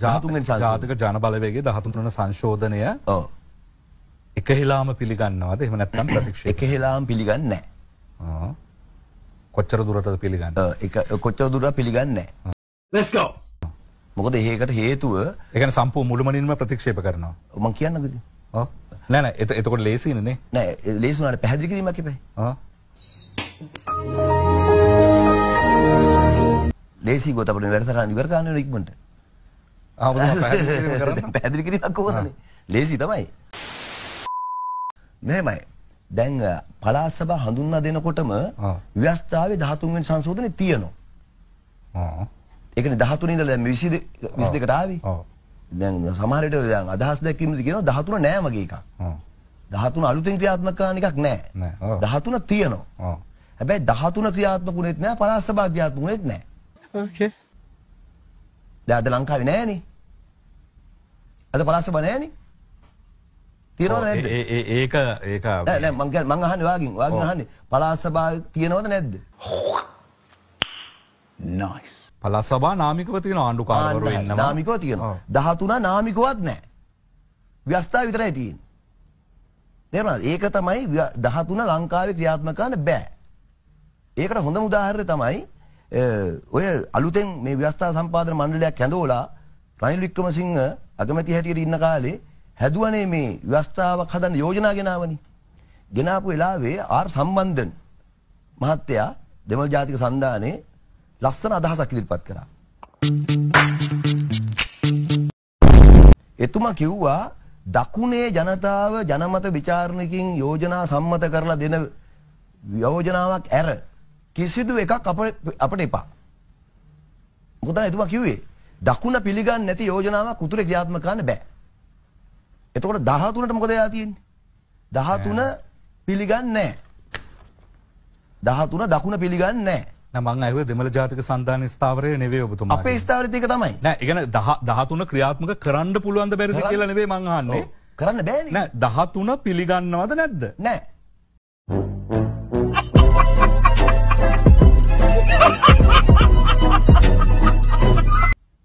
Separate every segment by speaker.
Speaker 1: ජාතක ජන බලවේගේ දහතුන්රන සංශෝධනය එක හිලාම පිළිගන්නවාද එම නැත්තම් ප්‍රතික්ෂ එක හිලාම් පිළිගන්න කොච්චර දුරට පිළිගන්න කොච්චර දුර පිළිගන්න. Let's go! මොකද ඒකට හේතුව ඒකන සම්පූ මුළුමනින්ම ප්‍රතික්ෂේප කරනවා. මම කියන්නද? ඔව්. නෑ නෑ එතකොට ලේසියිනේ නේ. නෑ ලේසි උනාට පැහැදිලි කිරීමක් ඉපැයි. ඔව්.
Speaker 2: ලේසි ගොත අපේ වැඩසටහන ඉවර ගන්න වෙන ඉක්මනට. ආ ඔබ පැහැදිලි කිරීම කරන්න. පැහැදිලි කිරීමක් ඕනනේ. ලේසි තමයි. මෙහෙමයි. දැන් පළාත් සභා හඳුන්වා දෙනකොටම ව්‍යවස්ථාවේ 13 වෙනි සංශෝධනේ තියෙනවා. ආ ඒකනේ 13 ඉඳලා දැන් 22 22කට ආවේ. ඔව්. දැන් සමහර විට දැන් අදහස් දැක්වීමද කියනවා 13 නෑ වගේ එකක්. ඔව්. 13 අලුතෙන් ක්‍රියාත්මක කරන එකක් නෑ. නෑ. ඔව්. 13 තියෙනවා. ඔව්. හැබැයි 13 ක්‍රියාත්මක වුණෙත් නෑ පලාස් සභා ක්‍රියාත්මක වුණෙත් නෑ. ඕකේ. දැන් අද ලංකාවේ නෑනේ. අද පලාස් සභා නෑනේ.
Speaker 1: තියෙනවද නැද්ද? ඒ ඒ ඒක ඒක නෑ නෑ
Speaker 2: මං කියන්නේ මං අහන්නේ වාගින් වාගින් අහන්නේ පලාස්
Speaker 1: සභා තියෙනවද නැද්ද? nice පලස්සබා නාමිකව තියෙන ආණ්ඩු කාරවරු ඉන්නවා. නාමිකව
Speaker 2: තියෙනවා. 13 නාමිකවත් නැහැ. ව්‍යස්ථා විතරයි තියෙන්නේ. තේරුණාද? ඒක තමයි 13 ලංකාවේ ක්‍රියාත්මක කරන්න බෑ. ඒකට හොඳම උදාහරණය තමයි ඔය අලුතෙන් මේ ව්‍යස්ථා සම්පාදන මණ්ඩලයක් හැඳවලා රනිල් වික්‍රමසිංහ අගමැති හැටියට ඉන්න කාලේ හැදුවනේ මේ ව්‍යස්ථාවක් හදන්න යෝජනා ගෙනාවනේ. ගෙනාපු වෙලාවේ ආර් සම්බන්ධන් මහත්තයා දෙමළ ජාතික සන්ධානයේ ලස්සන අදහසක් ඉදිරිපත් කරා. එතුමා කිව්වා දකුණේ ජනතාව ජනමත ਵਿਚාරණකින් යෝජනා සම්මත කරලා දෙන යෝජනාවක් ඇර කිසිදු එකක් අපට එපා. මොකද එතුමා කිව්වේ දකුණ පිළිගන්නේ නැති යෝජනාවක් උතුරේ ක්‍රියාත්මක කරන්න බෑ. එතකොට 13ට මොකද වෙලා තියෙන්නේ? 13 පිළිගන්නේ
Speaker 1: නැහැ. 13 දකුණ පිළිගන්නේ නැහැ. මං ඇව දෙමල ජාතික සන්ධාන ස්ථාවරය නෙවේ ඔබතුම අප ස්ථාවරතික තමයි නෑ ඉගන දහතුන ක්‍රියාත්මක කරන්න පුළුවන්ද බැරි කියල නෙවේ මංහන්නේ කරන්න බෑ දහතුන පිළිගන්නවද නැද්ද නෑ.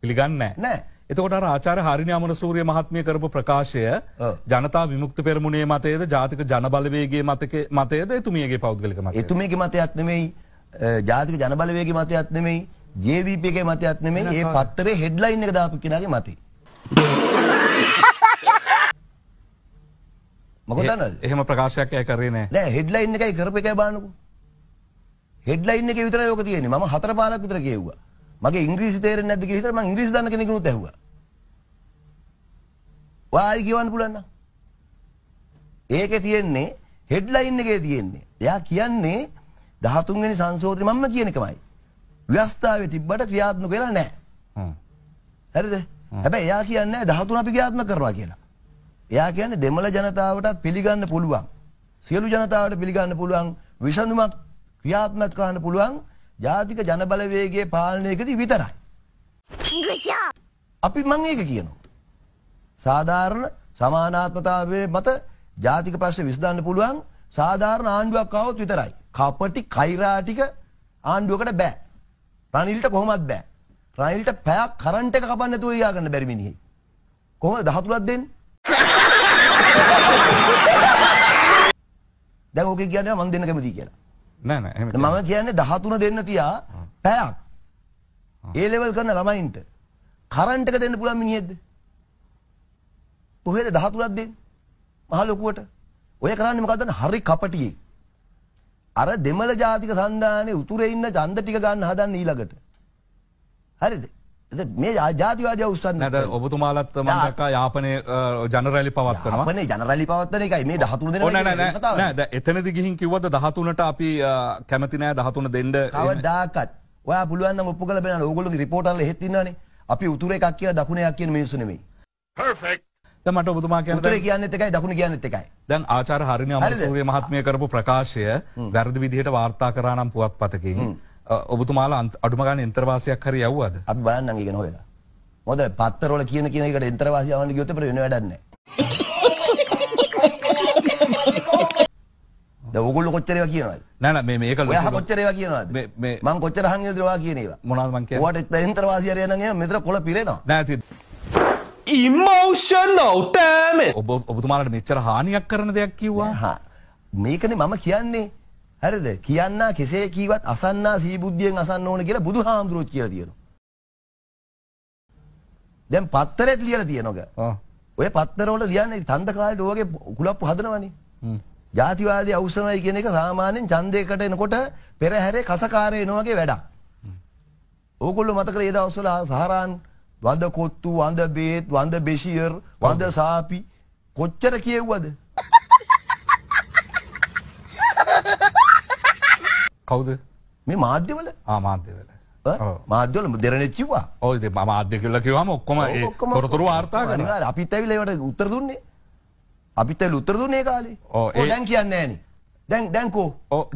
Speaker 1: පිළිගන්න නෑ. එතකොට ආචාර හරිනි අමනසූරිය මහත්මිය කරපු ප්‍රකාශය ජනතා විමුක්ත පෙරමුණේ මතයේද ජාතික ජනබලවේගේ මතක මතයද එතුමියගේ පෞද්ගලික මත එතුමියගේ මතයක්නෙමයි ජාතික ජනබලවේගේ මතයත් නෙමෙයි ජේවිප එකේ මතයත් නෙමෙයි ඒ
Speaker 2: පත්තරේ හෙඩ්ලයින් එක දාපු කෙනාගේ මතේ.
Speaker 1: මොකද නේද? එහෙම ප්‍රකාශයක් ඇය කරේ නෑ. නෑ
Speaker 2: හෙඩ්ලයින් එකයි කරපු එකයි බලන්නකෝ. හෙඩ්ලයින් එකේ විතරයි ඕක තියෙන්නේ. මම හතර පාරක් විතර කියෙව්වා. මගේ ඉංග්‍රීසි තේරෙන්නේ නැද්ද කියලා හිතලා මම ඉංග්‍රීසි දන්න කෙනෙකුනුත් ඇහුවා. ඔයාලි කියවන්න පුළුවන් නම්. ඒකේ තියෙන්නේ හෙඩ්ලයින් එකේ තියෙන්නේ. එයා කියන්නේ 13 වෙනි සංශෝධනය මම කියන එකමයි. ව්‍යවස්ථාවේ තිබ්බට ක්‍රියාත්මක වෙලා නැහැ. හරිද? හැබැයි එයා කියන්නේ 13 අපි ක්‍රියාත්මක කරනවා කියලා. එයා කියන්නේ දෙමළ ජනතාවටත් පිළිගන්න පුළුවන්. සියලු ජනතාවට පිළිගන්න පුළුවන් විසඳුමක් ක්‍රියාත්මක කරන්න පුළුවන් ජාතික ජනබලවේගයේ පාලනයකදී විතරයි. අපි මං ඒක කියනවා. සාධාරණ සමානාත්මතාවයේ මත ජාතික ප්‍රශ්න විසඳන්න පුළුවන් සාධාරණ ආණ්ඩුවක් ආවොත් විතරයි. කපටි කෛරාටික ආණ්ඩුවකට බෑ. රනිල්ට කොහොමත් බෑ. රනිල්ට පැයක් කරන්ට් එක කපන්න නැතුව ඊයා ගන්න බැරි මිනිහයි. කොහොමද 13ක් දෙන්නේ? දැන් ඕකේ කියන්නේ මම දෙන්න කැමතියි කියලා. නෑ නෑ එහෙම මම කියන්නේ 13 දෙන්න තියා පැයක්. ඒ ලෙවල් කරන ළමයින්ට කරන්ට් එක දෙන්න පුළුවන් මිනිහෙක්ද? කොහෙද 13ක් දෙන්නේ? මහ ලොකුවට. ඔය කරන්නේ මොකද්ද? හරි කපටියෙක්. අර දෙමළ ජාතික සන්ධානයේ උතුරේ ඉන්න ඡන්ද ටික ගන්න හදන්න ඊළඟට.
Speaker 1: හරිද? මේ ජාතිවාදය උස්සන්න. නේද ඔබතුමාලත් මම දැක්කා යාපනයේ ජනරැලි පවත්වනවා. යාපනයේ ජනරැලි පවත්වන එකයි මේ 13 දෙනා නෑ නෑ නෑ නෑ එතනදි ගිහින් කිව්වද 13ට අපි කැමති නෑ 13 දෙන්න.
Speaker 2: කවදාකත් ඔයා පුළුවන් නම් ඔප්පු කරලා බලන්න ඕගොල්ලෝගේ රිපෝටර්ලා එහෙත් ඉන්නවනේ. අපි උතුර එකක් කියලා දකුණ එකක් කියන මිනිස්සු නෙමෙයි. Perfect දමට ඔබතුමා කියන කියන්නත් එකයි දකුණ කියන්නත් එකයි.
Speaker 1: දැන් ආචාර හරිනි අමරසූරිය මහත්මිය කරපු ප්‍රකාශය වැරදි විදිහට වාර්තා කරා නම් පුවත්පතකින් ඔබතුමාලා අඩුම ගානේ අන්තර්වාසියක් හරි යවුවද? අපි බලන්න ඉගෙන හොයලා. මොකද පත්තරවල කියන කියන එකට අන්තර්වාසිය යවන්න ගියොත් අපිට වෙන වැඩක් නැහැ.
Speaker 2: දැන් ඕගොල්ලෝ කොච්චර ඒවා කියනවද? නෑ නෑ මේ මේක ලොකු. ඔයා කොච්චර ඒවා කියනවද? මේ මේ මං කොච්චර හංගියද ඒවා කියන ඒවා. මොනවද මං කියන්නේ? ඔයාට අන්තර්වාසිය හරි යනනම් එහෙම
Speaker 1: මෙතන කොළ පිරෙනවා. නෑ ඉමෝෂනෝ තෑමේ ඔබ ඔබතුමාලට මෙච්චර හානියක් කරන දෙයක් කිව්වා මේකන මම කියන්නේ හැරද කියන්න
Speaker 2: කෙසේ කීවත් අසන්න සීබුද්ධියෙන් අසන්න ඕන කියලා බුදු හාමුදුරුවෝ කියලා තියෙනවා. දැන් පත්තරෙත් ලියලා තියෙනක. ඔය පත්තරවල ලියන්නේ තන්ද කාලේට ඔයගේ කුලප්පු හදනවනේ. ජාතිවාදී අවශ්‍යමයි කියන එක සාමාන්‍යයෙන් ඡන්දයකට එනකොට පෙරහැරේ කසකාරය එන වගේ වැඩක්. ඕගොල්ලෝ මතකද ඒ දවස්වල සහරාන් වඳ කොත්තු වඳ බේත් වඳ බෙෂියර් වඳ සාපි කොච්චර කියෙව්වද
Speaker 1: කවුද මේ මාධ්‍යවල ආමාධ්‍යවල මාධ්‍යවල දෙරන කිවවා ඔය මාධ්‍ය කල්ල කිවම ඔක්කොම කොරතුරු වාර්තා කන අපිත් ඇවිලට උත්තර දුන්නේ අපිත් ඇල් උත්තර දුන්නේ කාලේ ඕ දැන් කියන්න ෑනේ දැන් දැන්කෝ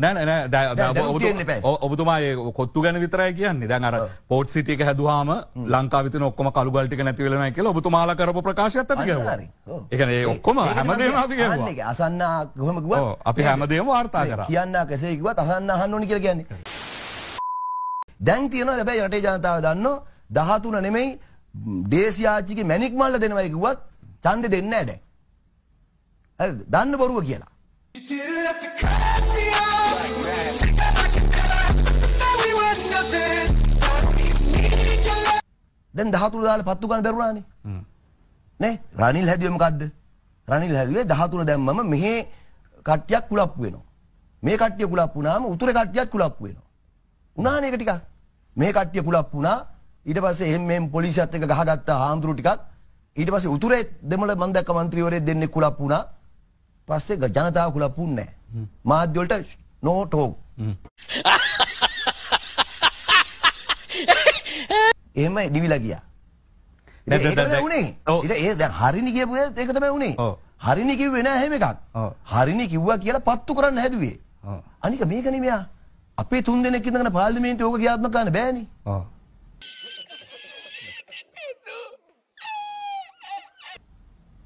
Speaker 1: නෑ ඔබතුමායි කොත්තු ගැන විතරයි කියන්නේ දැන් අර පෝට් සිටියක හැදවාම ලංකාවිත ඔක්කොම කළුගල්ටික නැතිවලම කියල ඔබතුමාල කරපු ප්‍රකාශයක්ත
Speaker 2: එකන
Speaker 1: ඔක්කොම හැමදේම
Speaker 2: අසන්න ගොමගුව අපි හැමදේම වාර්තා කර කියන්න කෙසේකිවත් අසන්න අහන්නනි කියල කියන්නේ. දැන් තියෙන ලැබැයි රටේ ජනතාව දන්න දහතුන නෙමෙයි දේශයාචික මැනික් මල්ල දෙනවයකුවත් චන්ද දෙන්න ඇද. දන්න බොරුව කියලා. දැන් 13 දාලා පත්තු ගන්න බැරුණානේ. නේ? රනිල් හැදුවේ මොකද්ද? රනිල් හැදුවේ 13 දැම්මම මෙහි කට්ටියක් කුලප්පු වෙනවා. මේ කට්ටිය කුලප්පු වුණාම උතුරේ කට්ටියක් කුලප්පු වෙනවා. උනානේ ඒක ටිකක්. මේ කට්ටිය කුලප්පු වුණා. ඊට පස්සේ එහෙම මෙහෙම පොලිසියත් එක්ක ගහගත්ත හාමුදුරු ටිකක්. ඊට පස්සේ උතුරේ දෙමළ මන් දැක්ක മന്ത്രിවරයෙක් දෙන්නේ කුලප්පු වුණා. පස්සේ ජනතාව කුලප්පු නැහැ. මාධ්‍යවලට නෝ ටෝක්. එහෙම දිවිලා ගියා. ඒ දැන් හරිනි කියපු ඒක තමයි උනේ. හරිනි කිව්වේ නෑ හැම එකක්. හරිනි කිව්වා කියලා පත්තු කරන්න හැදුවේ. අනික මේක නෙමෙයා. අපේ තුන් දෙනෙක් ඉඳගෙන පාර්ලිමේන්තුවේ ඕක ක්‍රියාත්මක කරන්න බෑනේ.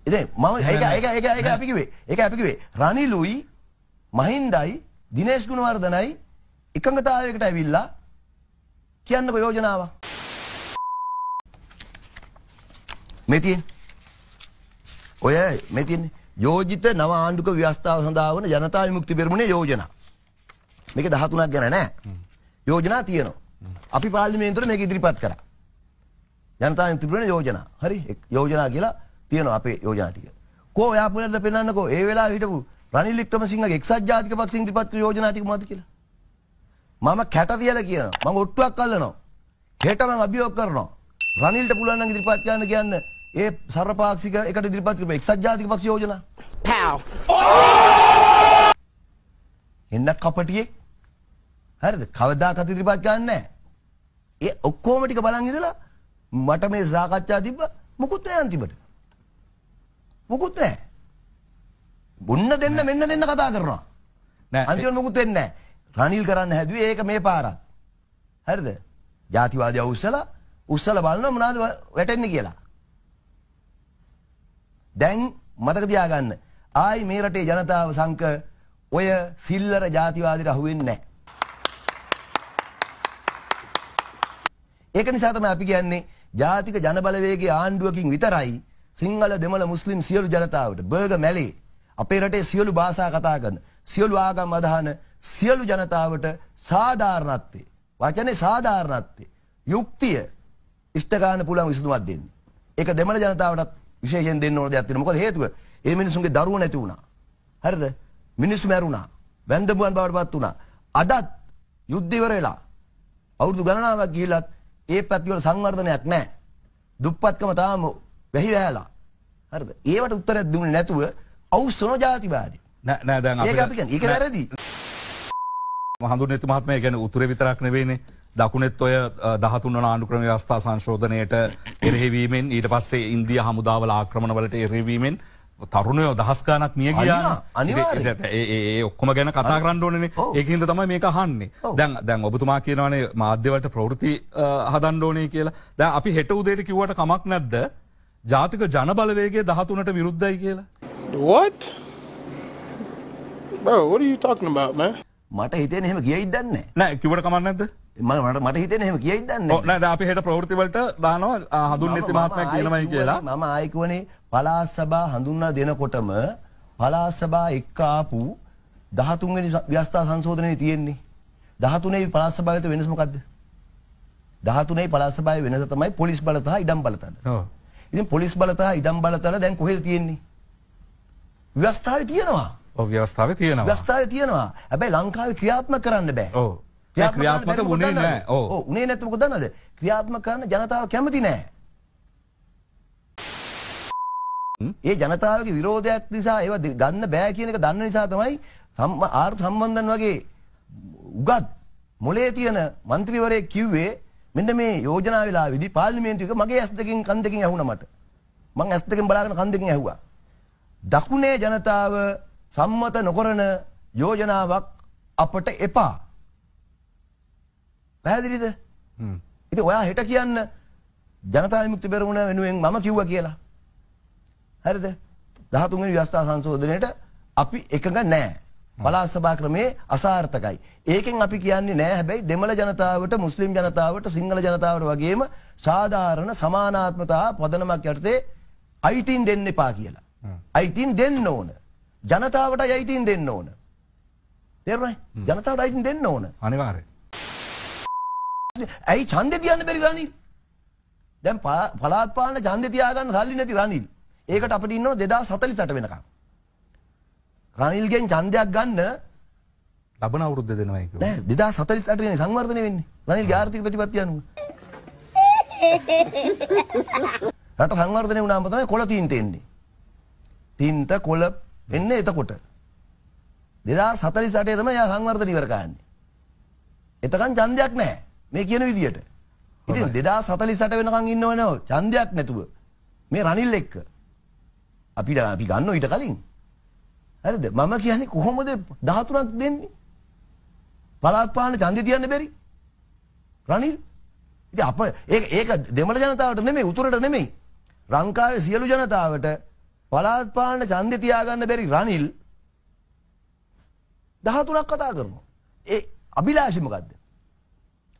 Speaker 2: ඉතින් මම ඒක ඒක ඒක ඒක අපි කිව්වේ. ඒක අපි කිව්වේ රනිලුයි මහින්දයි දිනේශ් ගුණවර්ධනයි එකඟතාවයකට ඇවිල්ලා කියන්නකෝ යෝජනාව. මේ තියෙන. ඔය මේ තියෙන්නේ යෝජිත නව ආණ්ඩුක ව්‍යවස්ථාව සඳහා වන ජනතා විමුක්ති පෙරමුණේ යෝජනා. මේක 13ක් ගැන නෑ. යෝජනා තියෙනවා. අපි පාර්ලිමේන්තුවට මේක ඉදිරිපත් කරා. ජනතා විමුක්ති පෙරමුණේ යෝජනා. හරි යෝජනා කියලා තියෙනවා අපේ යෝජනා ටික. කෝ ඔයා පුළට පෙන්වන්නකෝ ඒ වෙලාවේ හිටපු රනිල් වික්‍රමසිංහගේ එක්සත් ජාතික පක්ෂයෙන් ඉදිරිපත් කළ යෝජනා ටික මොකද්ද කියලා. මම කැට තියලා කියනවා. මම ඔට්ටුවක් අල්ලනවා. හෙට මම අභියෝග කරනවා. රනිල්ට පුළුවන් නම් ඉදිරිපත් කරන්න කියන්න ඒ සර්වපාක්ෂික එකට ඉදිරිපත් කරපු එක්සත් ජාතික පක්ෂ යෝජනා. පෑව්. එන්න කපටියේ. හරිද? කවදාකවත් ඉදිරිපත් කරන්නේ නැහැ. ඒ ඔක්කොම ටික බලන් ඉඳලා මට මේ සාකච්ඡා තිබ්බ මොකුත් නැහැ අන්තිමට. මොකුත් නැහැ. බොන්න දෙන්න මෙන්න දෙන්න කතා කරනවා. අන්තිමට මොකුත් වෙන්නේ නැහැ. රනිල් කරන්න හැදුවේ ඒක මේ පාරක්. හරිද? ජාතිවාදීව උස්සලා උස්සලා බලනවා මොනවද වැටෙන්නේ කියලා. දැන් මතක තියාගන්න. ආයි මේ රටේ ජනතාව සංක ඔය සිල්ලර ජාතිවාදීට අහු වෙන්නේ නැහැ. ඒක නිසා තමයි අපි කියන්නේ ජාතික ජනබලවේගයේ ආණ්ඩුවකින් විතරයි සිංහල දෙමළ මුස්ලිම් සියලු ජනතාවට බර්ග මැලේ අපේ රටේ සියලු භාෂා කතා කරන සියලු ආගම් අදහන සියලු ජනතාවට සාධාරණත්වය වචනේ සාධාරණත්වය යුක්තිය ඉෂ්ට ගන්න පුළුවන් විසඳුමක් දෙන්න. ඒක දෙමළ ජනතාවටත් විශේෂයෙන් දෙන්න ඕන දෙයක් තියෙනවා. මොකද හේතුව ඒ මිනිසුන්ගේ දරුවෝ නැති වුණා. හරිද? මිනිස්සු මැරුණා. වැන්දඹුවන් බවට පත් වුණා. අදත් යුද්ධ ඉවර වෙලා අවුරුදු ගණනාවක් ගිහිලත් ඒ පැතිවල සංවර්ධනයක් නැහැ. දුප්පත්කම තාම වැහි වැහැලා. හරිද? ඒවට උත්තරයක් දුන්නේ නැතුව අවස්සනෝ ජාතිවාදී
Speaker 1: නෑ දැන් ඒ අපි ඒ වැරදි මහඳුනෙත් මහත්මය ගැන උතුර විතරක් නෙවෙයිනේ දකුණෙත් ඔය දහතුන් ආණ්ඩු ක්‍රම ව්‍යවස්ථා සංශෝධනයට එරෙහිවීමෙන් ඊට පස්සේ ඉන්දිය හමුදාවල ආක්‍රමණවලට එරෙවීමෙන් තරුණයෝ දහස්කානක් මිය ගියා ඒ ඔක්කොම ගැන කතා කරන්නඩෝනන ඒකහිද තමයි මේක හන්නේ දැන් දැන් ඔබතුමා කියනවනේ මාධ්‍යවලට ප්‍රවෘති හදන්ඩෝනය කියලා දැ අපි හෙට උදේට කිවට කමක් නැද්ද ජාතික ජනබලවේගේ දහතුනට විරුද්ධයි කියලා. What? Bro, what are you talking about, man? මට හිතෙන එහෙම කියයිද දන්නේ නෑ කිවට කමක් නැද්ද මට මට හිතෙන එහෙම කියයිද දන්නේ නෑ දැන් අපි හෙට ප්‍රවෘත්ති වලට දානවා හඳුන්වෙති මහත්මයා කියනමයි කියලා
Speaker 2: මම ආයිකුවනේ පලාස් සභා හඳුන්වා දෙනකොටම පලාස් සභා එක්ක ආපු 13 වෙනි ව්‍යවස්ථා සංශෝධනයේ තියෙන්නේ 13 යි පලාස් සභාවේ තියෙන වෙනස මොකද්ද 13 යි පලාස් සභාවේ වෙනස තමයි පොලිස් බලතහ ඉඩම් බලතල ඔව් ඉතින් පොලිස් බලතහ ඉඩම් බලතල දැන් කොහෙද තියෙන්නේ ව්‍යවස්ථාවේ තියෙනවා. ඔව් ව්‍යවස්ථාවේ තියෙනවා. ව්‍යවස්ථාවේ තියෙනවා. හැබැයි ලංකාවේ ක්‍රියාත්මක කරන්න බෑ.
Speaker 1: ඔව්. ක්‍රියාත්මක වුණේ නෑ. ඔව්.
Speaker 2: ඔව් උනේ නැත්නම් මොකද දන්නවද? ක්‍රියාත්මක කරන්න ජනතාව කැමති නෑ. ඒ ජනතාවගේ විරෝධයක් නිසා ඒව ගන්න බෑ කියන එක දන්න නිසා තමයි ආර් සම්බන්ධන් වගේ උගත් මොලේ තියෙන මන්ත්‍රීවරයෙක් කිව්වේ මෙන්න මේ යෝජනා වෙලාවේදී පාර්ලිමේන්තුවේක මගේ ඇස් දෙකෙන් කන් දෙකෙන් ඇහුණා මට. මං ඇස් දෙකෙන් බලාගෙන කන් දෙකෙන් ඇහුවා. දකුණේ ජනතාව සම්මත නොකරන යෝජනාවක් අපට එපා. පැහැදිලිද? හ්ම්. ඉතින් ඔයා හෙට කියන්න ජනතා විමුක්ති පෙරමුණ වෙනුවෙන් මම කිව්වා කියලා. හරිද? 13 වෙනි ව්‍යවස්ථා සංශෝධනයේට අපි එකඟ නැහැ. පළාත් සභා ක්‍රමයේ අසාර්ථකයි. ඒකෙන් අපි කියන්නේ නෑ හැබැයි දෙමළ ජනතාවට, මුස්ලිම් ජනතාවට, සිංහල ජනතාවට වගේම සාධාරණ සමානාත්මතා පදනමක් යටතේ අයිතින් දෙන්න එපා කියලා. අයිතින් දෙන්න ඕන. ජනතාවට අයිතින් දෙන්න ඕන. තේරුණයි? ජනතාවට අයිතින් දෙන්න ඕන. අනිවාර්යයෙන්. ඇයි ඡන්දෙ තියන්න බැරි රනිල්? දැන් පළාත් පාලන ඡන්දෙ තියාගන්න සල්ලි නැති රනිල්. ඒකට අපිට ඉන්නව 2048 වෙනකම්. රනිල්ගෙන් ඡන්දයක් ගන්න ලබන අවුරුද්ද දෙනවා ඒක. නෑ 2048 වෙනි සංවර්ධනය වෙන්නේ. රනිල්ගේ ආර්ථික ප්‍රතිපත්තිය අනුව. රට සංවර්ධනය වුණාම තමයි කොළ තීන්ත එන්නේ. තින්ත කොල එන්න එතකොට. දෙදා සතලි සටයටම ය සංවර්ධ නිවරකාන්නේ. එතකන් චන්දයක් නෑ මේ කියන විදියට. ඉති දෙදා සතලි සට වෙනකං ඉන්නවනව චන්දයක් නැතුව මේ රනිල් එක්ක. අපිට අපි ගන්න ඊට කලින්. ඇරද මම කියන්නේ කොහොමද දහතුනක් දෙන්නේ. පලාත්පාන චන්දි තියන්න බැරි. රනිල් ඉති අප ඒ ඒක දෙමළ ජනතාවට නෙමේ උතුරට නෙමෙයි. ලංකාවේ සියලු ජනතාවට පලාත් පාන්න ඡන්දෙ තියාගන්න බැරි රනිල් 13ක් කතා කරනවා. ඒ අභිලාෂි මොකද්ද?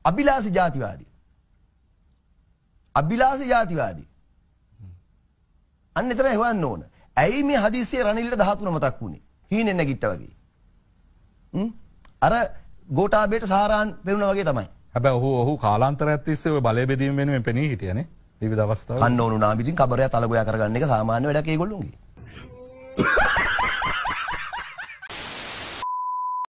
Speaker 2: අභිලාෂි ಜಾතිවාදී. අභිලාෂි ಜಾතිවාදී. අන්න එතන හොයන්න ඕන. ඇයි මේ හදිස්සියේ රනිල්ට
Speaker 1: 13 මතක් වුනේ?
Speaker 2: හීනෙන් නැගිට්ටා වගේ. හ්ම් අර ගෝටාබේට
Speaker 1: සාරාන් පෙරුණා වගේ තමයි. හැබැයි ඔහු ඔහු කාලාන්තරයක් තිස්සේ ඔය බලය බෙදීම වෙනුවෙන් පෙනී හිටියනේ. විවිධ අවස්ථා කන්න ඕනු
Speaker 2: නාමිතින් කබරය තලගොයා කරගන්න එක සාමාන්‍ය වැඩක් ඒගොල්ලොන්ගේ